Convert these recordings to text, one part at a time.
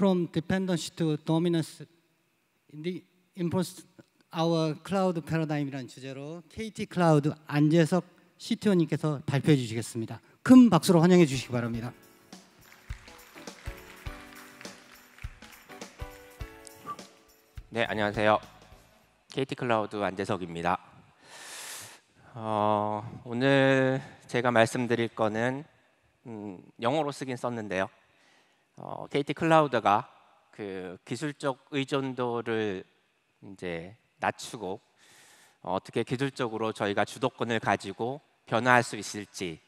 from dependency to dominance in the impulse our cloud paradigm이라는 주제로 KT 클라우드 안재석 CTO님께서 발표해 주시겠습니다. 큰 박수로 환영해 주시기 바랍니다. 네, 안녕하세요. KT 클라우드 안재석입니다. 어, 오늘 제가 말씀드릴 거는 음, 영어로 쓰긴 썼는데요. 어, KT 클라우드가 그 기술적 의존도를 이제 낮추고 어, 어떻게 기술적으로 저희가 주도권을 가지고 변화할 수 있을지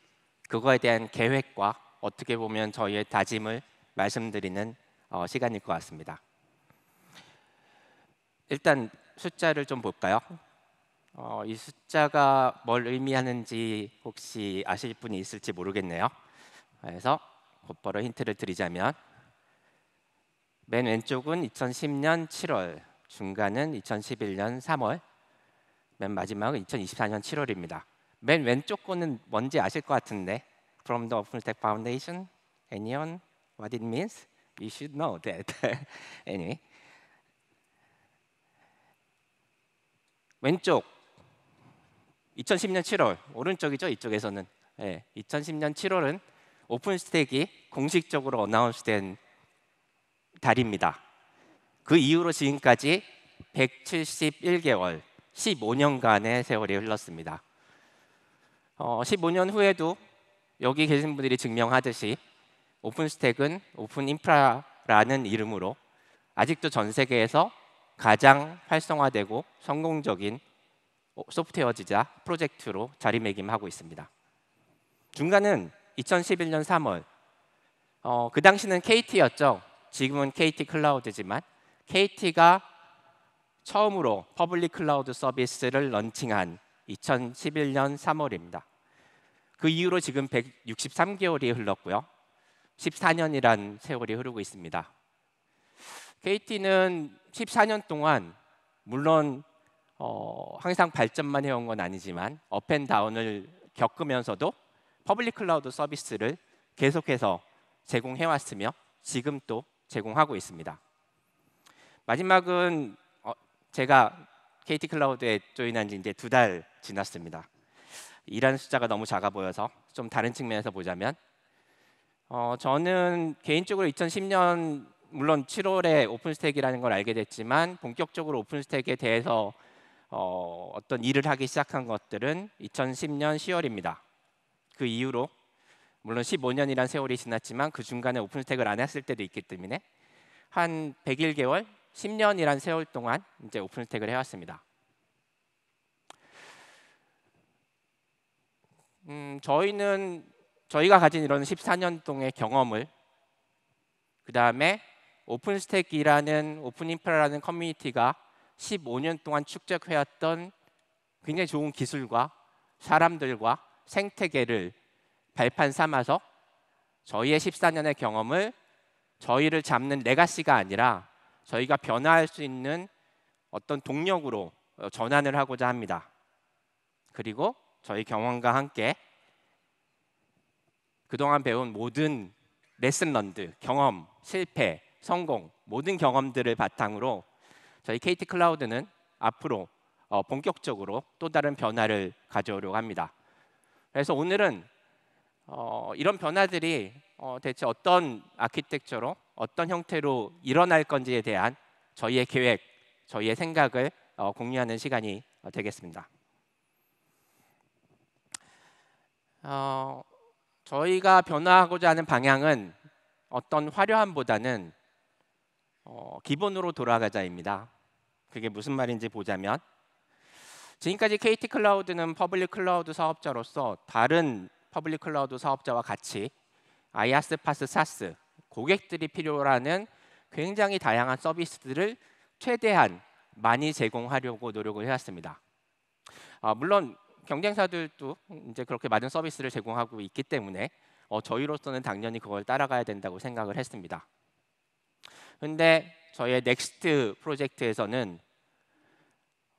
그거에 대한 계획과 어떻게 보면 저희의 다짐을 말씀드리는 어, 시간일 것 같습니다. 일단 숫자를 좀 볼까요? 어, 이 숫자가 뭘 의미하는지 혹시 아실 분이 있을지 모르겠네요. 그래서 곧바로 힌트를 드리자면 맨 왼쪽은 2010년 7월, 중간은 2011년 3월, 맨 마지막은 2024년 7월입니다. 맨 왼쪽 거는 뭔지 아실 것 같은데 From the Open Tech Foundation, anyone what it means? You should know that. anyway. 왼쪽 2010년 7월, 오른쪽이죠 이쪽에서는 예, 2010년 7월은 오픈스택이 공식적으로 어나운스된 달입니다. 그 이후로 지금까지 171개월, 15년간의 세월이 흘렀습니다. 어, 15년 후에도 여기 계신 분들이 증명하듯이 오픈스택은 오픈 인프라라는 이름으로 아직도 전 세계에서 가장 활성화되고 성공적인 어, 소프트웨어지자 프로젝트로 자리매김하고 있습니다. 중간은 2011년 3월 어, 그 당시는 KT였죠. 지금은 KT 클라우드지만 KT가 처음으로 퍼블릭 클라우드 서비스를 런칭한 2011년 3월입니다. 그 이후로 지금 163개월이 흘렀고요. 14년이란 세월이 흐르고 있습니다. KT는 14년 동안 물론 어, 항상 발전만 해온 건 아니지만 업앤다운을 겪으면서도 퍼블릭 클라우드 서비스를 계속해서 제공해 왔으며 지금 도 제공하고 있습니다. 마지막은 어, 제가 KT 클라우드에 조인한 지 이제 두 달 지났습니다. 일하는 숫자가 너무 작아 보여서 좀 다른 측면에서 보자면 어, 저는 개인적으로 2010년 물론 7월에 오픈스택이라는 걸 알게 됐지만 본격적으로 오픈스택에 대해서 어, 어떤 일을 하기 시작한 것들은 2010년 10월입니다. 그 이후로 물론 15년이란 세월이 지났지만 그 중간에 오픈스택을 안 했을 때도 있기 때문에 한1 0 0일개월 10년이란 세월 동안 이제 오픈스택을 해왔습니다. 음, 저희는 저희가 가진 이런 14년 동의 경험을 그 다음에 오픈스택이라는 오픈인프라라는 커뮤니티가 15년 동안 축적해왔던 굉장히 좋은 기술과 사람들과 생태계를 발판 삼아서 저희의 14년의 경험을 저희를 잡는 레가시가 아니라 저희가 변화할 수 있는 어떤 동력으로 어, 전환을 하고자 합니다. 그리고 저희 경험과 함께 그동안 배운 모든 레슨 런드, 경험, 실패, 성공 모든 경험들을 바탕으로 저희 KT 클라우드는 앞으로 어, 본격적으로 또 다른 변화를 가져오려고 합니다. 그래서 오늘은 어, 이런 변화들이 어, 대체 어떤 아키텍처로 어떤 형태로 일어날 건지에 대한 저희의 계획, 저희의 생각을 어, 공유하는 시간이 어, 되겠습니다. 어, 저희가 변화하고자 하는 방향은 어떤 화려함보다는 어, 기본으로 돌아가자입니다. 그게 무슨 말인지 보자면 지금까지 KT 클라우드는 퍼블릭 클라우드 사업자로서 다른 퍼블릭 클라우드 사업자와 같이 아이아스, 파스, 사스 고객들이 필요로 하는 굉장히 다양한 서비스들을 최대한 많이 제공하려고 노력을 해왔습니다. 아, 물론 경쟁사들도 이제 그렇게 많은 서비스를 제공하고 있기 때문에 어, 저희로서는 당연히 그걸 따라가야 된다고 생각을 했습니다. 근데 저희의 넥스트 프로젝트에서는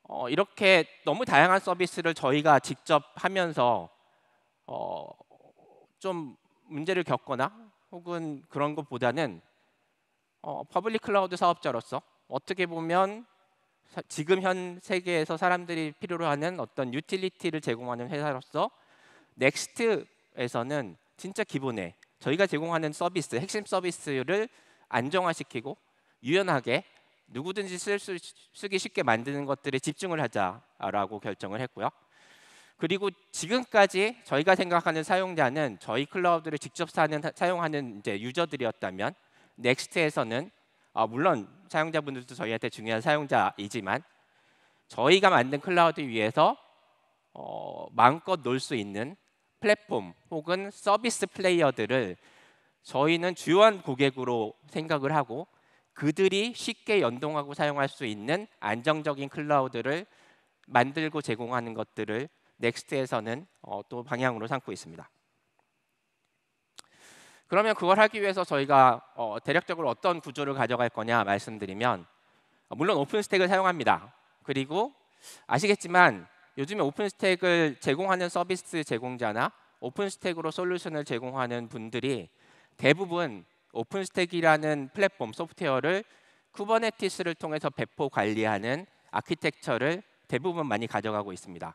어, 이렇게 너무 다양한 서비스를 저희가 직접 하면서 어, 좀 문제를 겪거나 혹은 그런 것보다는 어, 퍼블릭 클라우드 사업자로서 어떻게 보면 사, 지금 현 세계에서 사람들이 필요로 하는 어떤 유틸리티를 제공하는 회사로서 넥스트에서는 진짜 기본에 저희가 제공하는 서비스, 핵심 서비스를 안정화시키고 유연하게 누구든지 쓸 수, 쓰기 쉽게 만드는 것들에 집중을 하자라고 결정을 했고요. 그리고 지금까지 저희가 생각하는 사용자는 저희 클라우드를 직접 사는, 사용하는 이제 유저들이었다면 넥스트에서는 아, 물론 사용자분들도 저희한테 중요한 사용자이지만 저희가 만든 클라우드 위에서 어, 마음껏 놀 수 있는 플랫폼 혹은 서비스 플레이어들을 저희는 주요한 고객으로 생각을 하고 그들이 쉽게 연동하고 사용할 수 있는 안정적인 클라우드를 만들고 제공하는 것들을 넥스트에서는 어, 또 방향으로 삼고 있습니다. 그러면 그걸 하기 위해서 저희가 어, 대략적으로 어떤 구조를 가져갈 거냐 말씀드리면 어, 물론 오픈스택을 사용합니다. 그리고 아시겠지만 요즘에 오픈스택을 제공하는 서비스 제공자나 오픈스택으로 솔루션을 제공하는 분들이 대부분 오픈스택이라는 플랫폼 소프트웨어를 쿠버네티스를 통해서 배포 관리하는 아키텍처를 대부분 많이 가져가고 있습니다.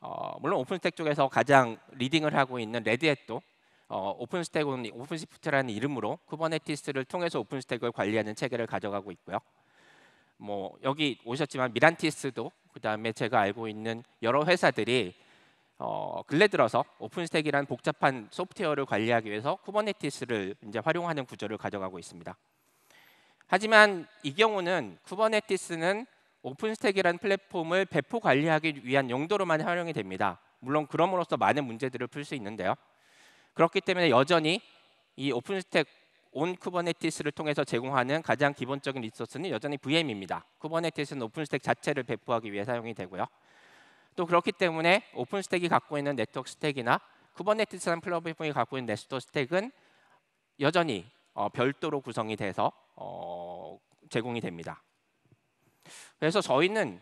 어, 물론 오픈스택 쪽에서 가장 리딩을 하고 있는 레드햇도 어, 오픈스택은 오픈시프트라는 이름으로 쿠버네티스를 통해서 오픈스택을 관리하는 체계를 가져가고 있고요. 뭐 여기 오셨지만 미란티스도 그다음에 제가 알고 있는 여러 회사들이 어, 근래 들어서 오픈스택이란 복잡한 소프트웨어를 관리하기 위해서 쿠버네티스를 이제 활용하는 구조를 가져가고 있습니다. 하지만 이 경우는 쿠버네티스는 오픈스택이란 플랫폼을 배포 관리하기 위한 용도로만 활용이 됩니다. 물론 그럼으로써 많은 문제들을 풀 수 있는데요. 그렇기 때문에 여전히 이 오픈스택 온 쿠버네티스를 통해서 제공하는 가장 기본적인 리소스는 여전히 VM입니다. 쿠버네티스는 오픈스택 자체를 배포하기 위해 사용이 되고요. 또 그렇기 때문에 오픈 스택이 갖고 있는 네트워크 스택이나 쿠버네티스라는 플랫폼이 갖고 있는 네스토 스택은 여전히 어, 별도로 구성이 돼서 어, 제공이 됩니다. 그래서 저희는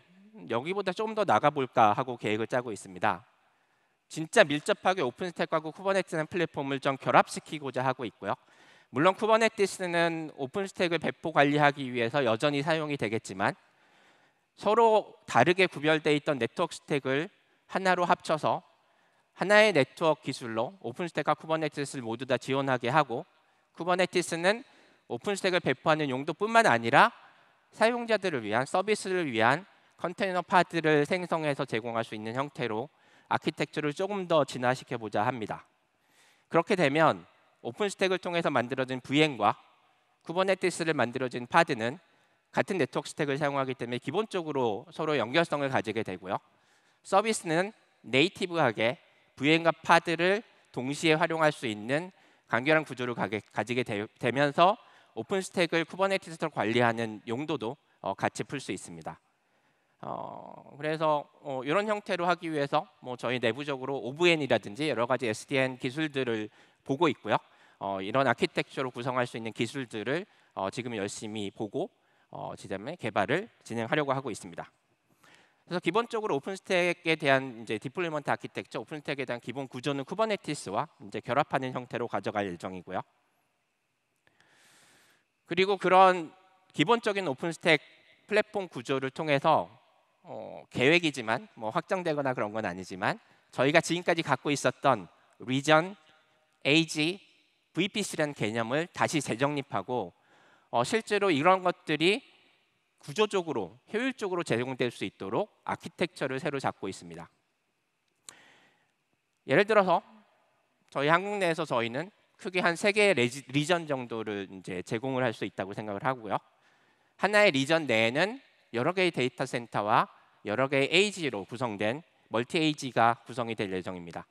여기보다 좀 더 나가볼까 하고 계획을 짜고 있습니다. 진짜 밀접하게 오픈스택과 쿠버네티스 플랫폼을 좀 결합시키고자 하고 있고요. 물론 쿠버네티스는 오픈스택을 배포 관리하기 위해서 여전히 사용이 되겠지만 서로 다르게 구별되어 있던 네트워크 스택을 하나로 합쳐서 하나의 네트워크 기술로 오픈스택과 쿠버네티스를 모두 다 지원하게 하고 쿠버네티스는 오픈스택을 배포하는 용도뿐만 아니라 사용자들을 위한 서비스를 위한 컨테이너 파드를 생성해서 제공할 수 있는 형태로 아키텍처를 조금 더 진화시켜 보자 합니다. 그렇게 되면 오픈스택을 통해서 만들어진 VM과 쿠버네티스를 만들어진 파드는 같은 네트워크 스택을 사용하기 때문에 기본적으로 서로 연결성을 가지게 되고요. 서비스는 네이티브하게 VM과 파드를 동시에 활용할 수 있는 간결한 구조를 가지게 되, 면서 오픈 스택을 쿠버네티스로 관리하는 용도도 어, 같이 풀 수 있습니다. 어, 그래서 어, 이런 형태로 하기 위해서 뭐 저희 내부적으로 OVN이라든지 여러 가지 SDN 기술들을 보고 있고요. 어, 이런 아키텍처로 구성할 수 있는 기술들을 어, 지금 열심히 보고 어, 지점의 개발을 진행하려고 하고 있습니다. 그래서 기본적으로 오픈스택에 대한 이제 디플로이먼트 아키텍처, 오픈스택에 대한 기본 구조는 쿠버네티스와 이제 결합하는 형태로 가져갈 예정이고요. 그리고 그런 기본적인 오픈스택 플랫폼 구조를 통해서 어, 계획이지만 뭐 확정되거나 그런 건 아니지만 저희가 지금까지 갖고 있었던 리전, AG, VPC라는 개념을 다시 재정립하고 어, 실제로 이런 것들이 구조적으로 효율적으로 제공될 수 있도록 아키텍처를 새로 잡고 있습니다. 예를 들어서 저희 한국 내에서 저희는 크게 한 세 개의 리전 정도를 이제 제공을 할 수 있다고 생각을 하고요. 하나의 리전 내에는 여러 개의 데이터 센터와 여러 개의 에이지로 구성된 멀티 에이지가 구성이 될 예정입니다.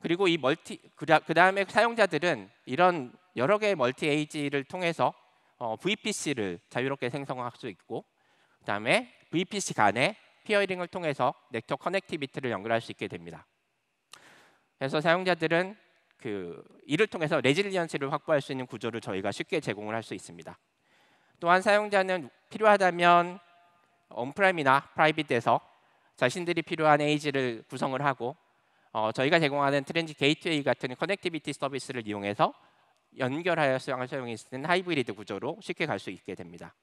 그리고 이 멀티 그 다음에 사용자들은 이런 여러 개의 멀티 에이지를 통해서 어, VPC를 자유롭게 생성할 수 있고 그다음에 VPC 간에 피어링을 통해서 넥터 커넥티비티를 연결할 수 있게 됩니다. 그래서 사용자들은 그 이를 통해서 레질리언스를 확보할 수 있는 구조를 저희가 쉽게 제공을 할 수 있습니다. 또한 사용자는 필요하다면 온프라임이나 프라이빗에서 자신들이 필요한 에이를 구성을 하고 어, 저희가 제공하는 트렌지 게이트웨이 같은 커넥티비티 서비스를 이용해서 연결하여 사용했을 때 하이브리드 구조로 쉽게 갈 수 있게 됩니다.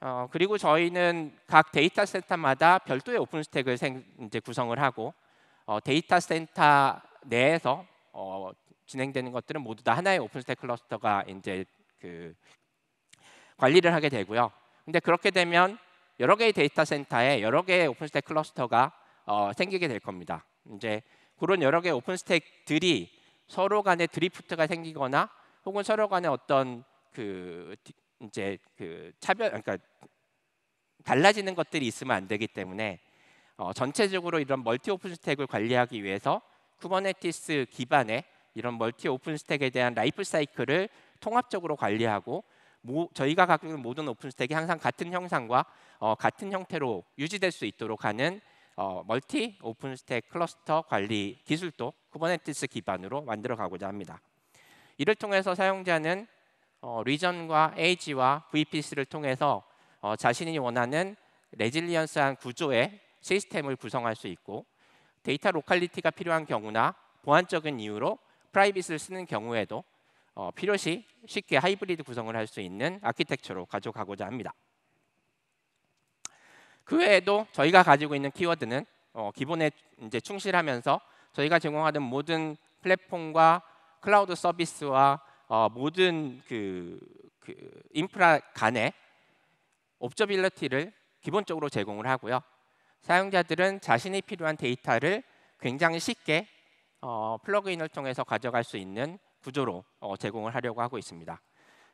어, 그리고 저희는 각 데이터 센터마다 별도의 오픈 스택을 생, 이제 구성을 하고 어, 데이터 센터 내에서 어, 진행되는 것들은 모두 다 하나의 오픈 스택 클러스터가 이제 그 관리를 하게 되고요. 근데 그렇게 되면 여러 개의 데이터 센터에 여러 개의 오픈 스택 클러스터가 어, 생기게 될 겁니다. 이제 그런 여러 개의 오픈 스택들이 서로 간에 드리프트가 생기거나 혹은 서로 간에 어떤 그 이제 그 차별 그러니까 달라지는 것들이 있으면 안 되기 때문에 어, 전체적으로 이런 멀티 오픈 스택을 관리하기 위해서 쿠버네티스 기반의 이런 멀티 오픈 스택에 대한 라이프 사이클을 통합적으로 관리하고 모, 저희가 갖고 있는 모든 오픈 스택이 항상 같은 형상과 어, 같은 형태로 유지될 수 있도록 하는 어, 멀티 오픈스택 클러스터 관리 기술도 쿠버네티스 기반으로 만들어 가고자 합니다. 이를 통해서 사용자는 어, 리전과 에이지와 VPC를 통해서 어, 자신이 원하는 레질리언스한 구조의 시스템을 구성할 수 있고 데이터 로컬리티가 필요한 경우나 보안적인 이유로 프라이빗을 쓰는 경우에도 어, 필요시 쉽게 하이브리드 구성을 할 수 있는 아키텍처로 가져가고자 합니다. 그 외에도 저희가 가지고 있는 키워드는 어, 기본에 이제 충실하면서 저희가 제공하는 모든 플랫폼과 클라우드 서비스와 어, 모든 그, 그 인프라 간에 옵저빌리티를 기본적으로 제공을 하고요. 사용자들은 자신이 필요한 데이터를 굉장히 쉽게 어, 플러그인을 통해서 가져갈 수 있는 구조로 어, 제공을 하려고 하고 있습니다.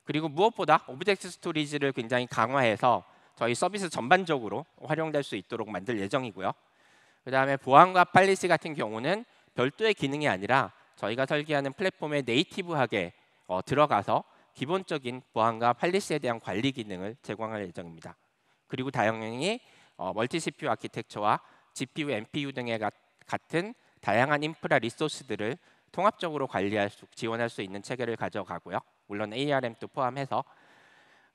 그리고 무엇보다 오브젝트 스토리지를 굉장히 강화해서 저희 서비스 전반적으로 활용될 수 있도록 만들 예정이고요. 그 다음에 보안과 팔리시 같은 경우는 별도의 기능이 아니라 저희가 설계하는 플랫폼에 네이티브하게 어, 들어가서 기본적인 보안과 팔리시에 대한 관리 기능을 제공할 예정입니다. 그리고 다영이 어, 멀티 CPU 아키텍처와 GPU, NPU 등의 가, 같은 다양한 인프라 리소스들을 통합적으로 관리할 수, 지원할 수 있는 체계를 가져가고요. 물론 ARM도 포함해서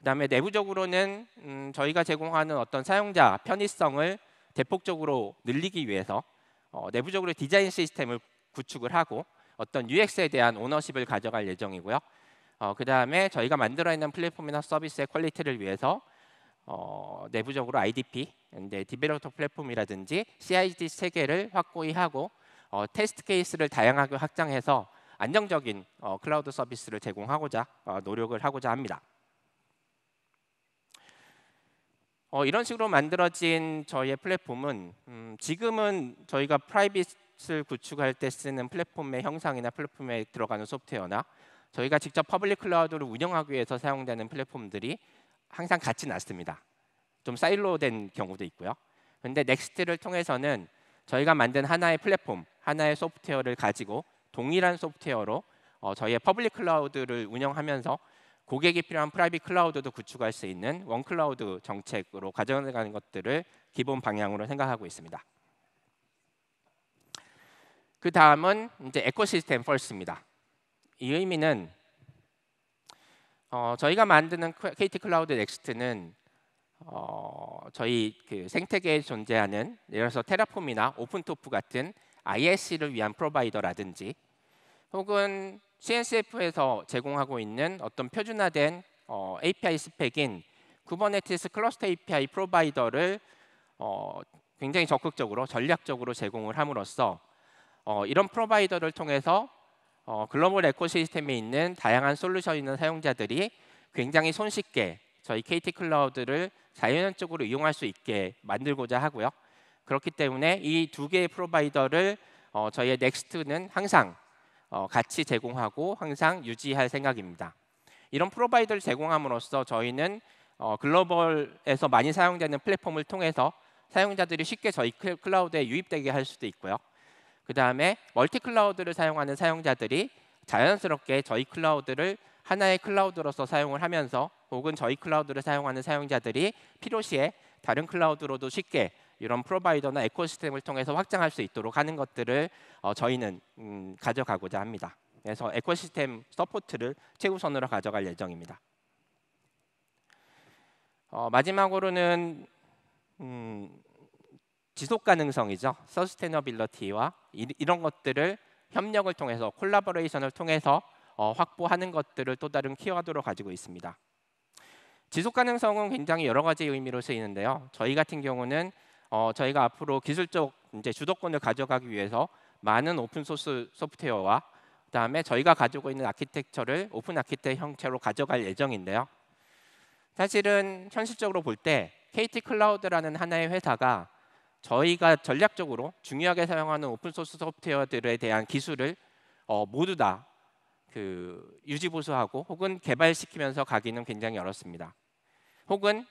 그다음에 내부적으로는 음, 저희가 제공하는 어떤 사용자 편의성을 대폭적으로 늘리기 위해서 어, 내부적으로 디자인 시스템을 구축을 하고 어떤 UX에 대한 오너십을 가져갈 예정이고요. 어, 그 다음에 저희가 만들어 있는 플랫폼이나 서비스의 퀄리티를 위해서 어, 내부적으로 IDP, 이제 디벨로퍼 플랫폼이라든지 CID 체계를 확고히 하고 어, 테스트 케이스를 다양하게 확장해서 안정적인 어, 클라우드 서비스를 제공하고자 어, 노력을 하고자 합니다. 어, 이런 식으로 만들어진 저희의 플랫폼은 음, 지금은 저희가 프라이빗을 구축할 때 쓰는 플랫폼의 형상이나 플랫폼에 들어가는 소프트웨어나 저희가 직접 퍼블릭 클라우드를 운영하기 위해서 사용되는 플랫폼들이 항상 같진 않습니다. 좀 사일로된 경우도 있고요. 근데 넥스트를 통해서는 저희가 만든 하나의 플랫폼, 하나의 소프트웨어를 가지고 동일한 소프트웨어로 어, 저희의 퍼블릭 클라우드를 운영하면서 고객이 필요한 프라이빗 클라우드도 구축할 수 있는 원 클라우드 정책으로 가져가는 것들을 기본 방향으로 생각하고 있습니다. 그 다음은 이제 에코시스템 퍼스입니다. 이 의미는 어, 저희가 만드는 KT 클라우드 넥스트는 어, 저희 그 생태계에 존재하는 예를 들어서 테라폼이나 오픈토프 같은 IS를 위한 프로바이더라든지 혹은 CNCF에서 제공하고 있는 어떤 표준화된 어, API 스펙인 구버네티스 클러스터 API 프로바이더를 어, 굉장히 적극적으로 전략적으로 제공을 함으로써 어, 이런 프로바이더를 통해서 어, 글로벌 에코시스템에 있는 다양한 솔루션 있는 사용자들이 굉장히 손쉽게 저희 KT 클라우드를 자연적으로 이용할 수 있게 만들고자 하고요. 그렇기 때문에 이 두 개의 프로바이더를 어, 저희의 넥스트는 항상 어, 같이 제공하고 항상 유지할 생각입니다. 이런 프로바이더를 제공함으로써 저희는 어, 글로벌에서 많이 사용되는 플랫폼을 통해서 사용자들이 쉽게 저희 클라우드에 유입되게 할 수도 있고요. 그 다음에 멀티 클라우드를 사용하는 사용자들이 자연스럽게 저희 클라우드를 하나의 클라우드로서 사용을 하면서 혹은 저희 클라우드를 사용하는 사용자들이 필요시에 다른 클라우드로도 쉽게 이런 프로바이더나 에코시스템을 통해서 확장할 수 있도록 하는 것들을 어, 저희는 음, 가져가고자 합니다. 그래서 에코시스템 서포트를 최우선으로 가져갈 예정입니다. 어, 마지막으로는 음, 지속 가능성이죠. 서스테너빌러티와 이런 것들을 협력을 통해서 콜라보레이션을 통해서 어, 확보하는 것들을 또 다른 키워드로 가지고 있습니다. 지속 가능성은 굉장히 여러 가지 의미로 쓰이는데요. 저희 같은 경우는 어, 저희가 앞으로 기술적 이제 주도권을 가져가기 위해서 많은 오픈 소스 소프트웨어와 그다음에 저희가 가지고 있는 아키텍처를 오픈 아키텍 형태로 가져갈 예정인데요. 사실은 현실적으로 볼 때 KT 클라우드라는 하나의 회사가 저희가 전략적으로 중요하게 사용하는 오픈 소스 소프트웨어들에 대한 기술을 어, 모두 다 그 유지 보수하고 혹은 개발시키면서 가기는 굉장히 어렵습니다. 혹은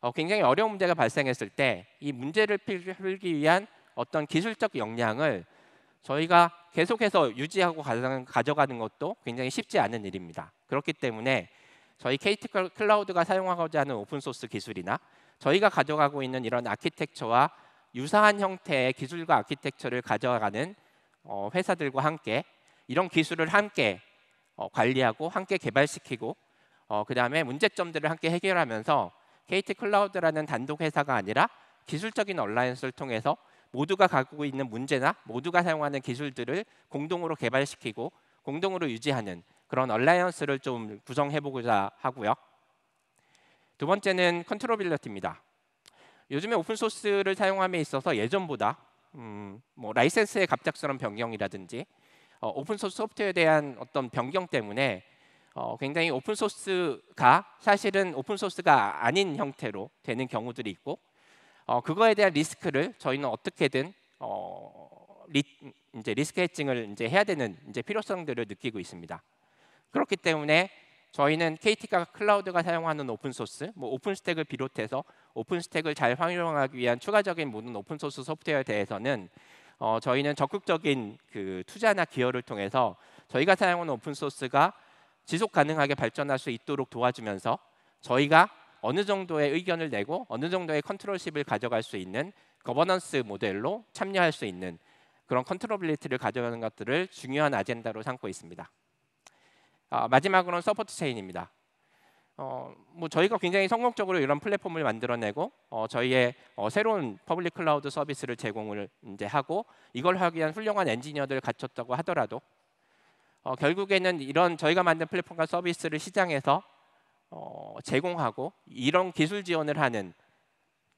어, 굉장히 어려운 문제가 발생했을 때 이 문제를 풀기 위한 어떤 기술적 역량을 저희가 계속해서 유지하고 가져가는 것도 굉장히 쉽지 않은 일입니다. 그렇기 때문에 저희 KT 클라우드가 사용하고자 하는 오픈소스 기술이나 저희가 가져가고 있는 이런 아키텍처와 유사한 형태의 기술과 아키텍처를 가져가는 어, 회사들과 함께 이런 기술을 함께 어, 관리하고 함께 개발시키고 어, 그 다음에 문제점들을 함께 해결하면서 KT 클라우드라는 단독 회사가 아니라 기술적인 얼라이언스를 통해서 모두가 갖고 있는 문제나 모두가 사용하는 기술들을 공동으로 개발시키고 공동으로 유지하는 그런 얼라이언스를 좀 구성해 보고자 하고요. 두 번째는 컨트롤빌리티입니다. 요즘에 오픈 소스를 사용함에 있어서 예전보다 음, 뭐 라이센스의 갑작스러운 변경이라든지 어, 오픈 소스 소프트웨어에 대한 어떤 변경 때문에 어, 굉장히 오픈 소스가 사실은 오픈 소스가 아닌 형태로 되는 경우들이 있고 어, 그거에 대한 리스크를 저희는 어떻게든 어, 리, 이제 리스크 해칭을 이제 해야 되는 이제 필요성들을 느끼고 있습니다. 그렇기 때문에 저희는 KT가 클라우드가 사용하는 오픈 소스, 뭐 오픈 스택을 비롯해서 오픈 스택을 잘 활용하기 위한 추가적인 모든 오픈 소스 소프트웨어에 대해서는 어, 저희는 적극적인 그 투자나 기여를 통해서 저희가 사용하는 오픈 소스가 지속 가능하게 발전할 수 있도록 도와주면서 저희가 어느 정도의 의견을 내고 어느 정도의 컨트롤십을 가져갈 수 있는 거버넌스 모델로 참여할 수 있는 그런 컨트롤빌리티를 가져가는 것들을 중요한 아젠다로 삼고 있습니다. 아, 마지막으로는 서포트 체인입니다. 어, 뭐 저희가 굉장히 성공적으로 이런 플랫폼을 만들어내고 어, 저희의 어, 새로운 퍼블릭 클라우드 서비스를 제공을 이제 하고 이걸 하기 위한 훌륭한 엔지니어들을 갖췄다고 하더라도 어, 결국에는 이런 저희가 만든 플랫폼과 서비스를 시장에서 어, 제공하고 이런 기술 지원을 하는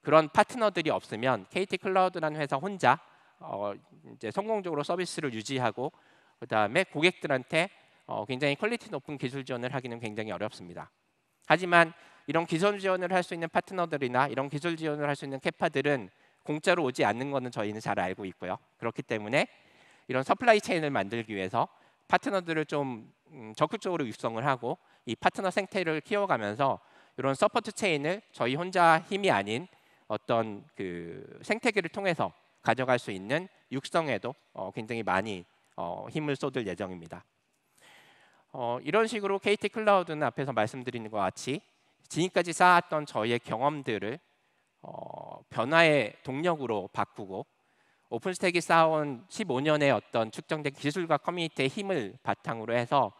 그런 파트너들이 없으면 KT 클라우드라는 회사 혼자 어, 이제 성공적으로 서비스를 유지하고 그 다음에 고객들한테 어, 굉장히 퀄리티 높은 기술 지원을 하기는 굉장히 어렵습니다. 하지만 이런 기술 지원을 할 수 있는 파트너들이나 이런 기술 지원을 할 수 있는 캐파들은 공짜로 오지 않는 것은 저희는 잘 알고 있고요. 그렇기 때문에 이런 서플라이 체인을 만들기 위해서 파트너들을 좀 음, 적극적으로 육성을 하고 이 파트너 생태를 키워가면서 이런 서포트 체인을 저희 혼자 힘이 아닌 어떤 그 생태계를 통해서 가져갈 수 있는 육성에도 어 굉장히 많이 어 힘을 쏟을 예정입니다. 어 이런 식으로 KT 클라우드는 앞에서 말씀드린 것 같이 지금까지 쌓았던 저희의 경험들을 어, 변화의 동력으로 바꾸고 오픈스택이 쌓아온 15년의 어떤 축적된 기술과 커뮤니티의 힘을 바탕으로 해서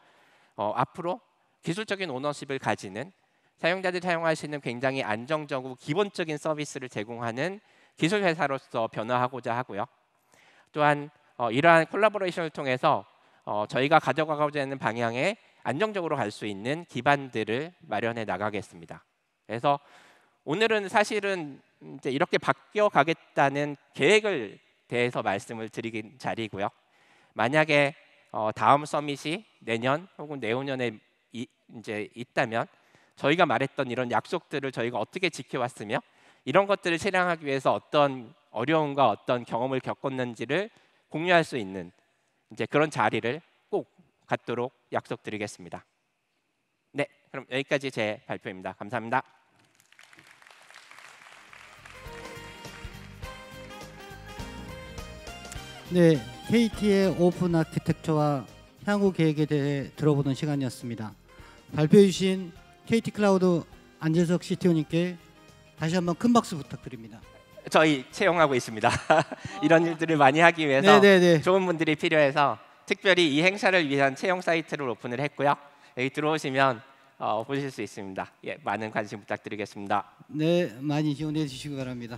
어, 앞으로 기술적인 오너십을 가지는 사용자들이 사용할 수 있는 굉장히 안정적이고 기본적인 서비스를 제공하는 기술 회사로서 변화하고자 하고요. 또한 어, 이러한 콜라보레이션을 통해서 어, 저희가 가져가고자 하는 방향에 안정적으로 갈 수 있는 기반들을 마련해 나가겠습니다. 그래서 오늘은 사실은 이제 이렇게 바뀌어 가겠다는 계획을 대해서 말씀을 드리긴 자리고요. 만약에 어, 다음 서밋이 내년 혹은 내후년에 이, 이제 있다면 저희가 말했던 이런 약속들을 저희가 어떻게 지켜왔으며 이런 것들을 실행하기 위해서 어떤 어려움과 어떤 경험을 겪었는지를 공유할 수 있는 이제 그런 자리를 꼭 갖도록 약속드리겠습니다. 네, 그럼 여기까지 제 발표입니다. 감사합니다. 네, KT의 오픈 아키텍처와 향후 계획에 대해 들어보는 시간이었습니다. 발표해 주신 KT 클라우드 안재석 CTO님께 다시 한번 큰 박수 부탁드립니다. 저희 채용하고 있습니다. 이런 일들을 많이 하기 위해서 네네네. 네, 네. 좋은 분들이 필요해서 특별히 이 행사를 위한 채용 사이트를 오픈을 했고요. 여기 들어오시면 어, 보실 수 있습니다. 예, 많은 관심 부탁드리겠습니다. 네, 많이 지원해 주시기 바랍니다.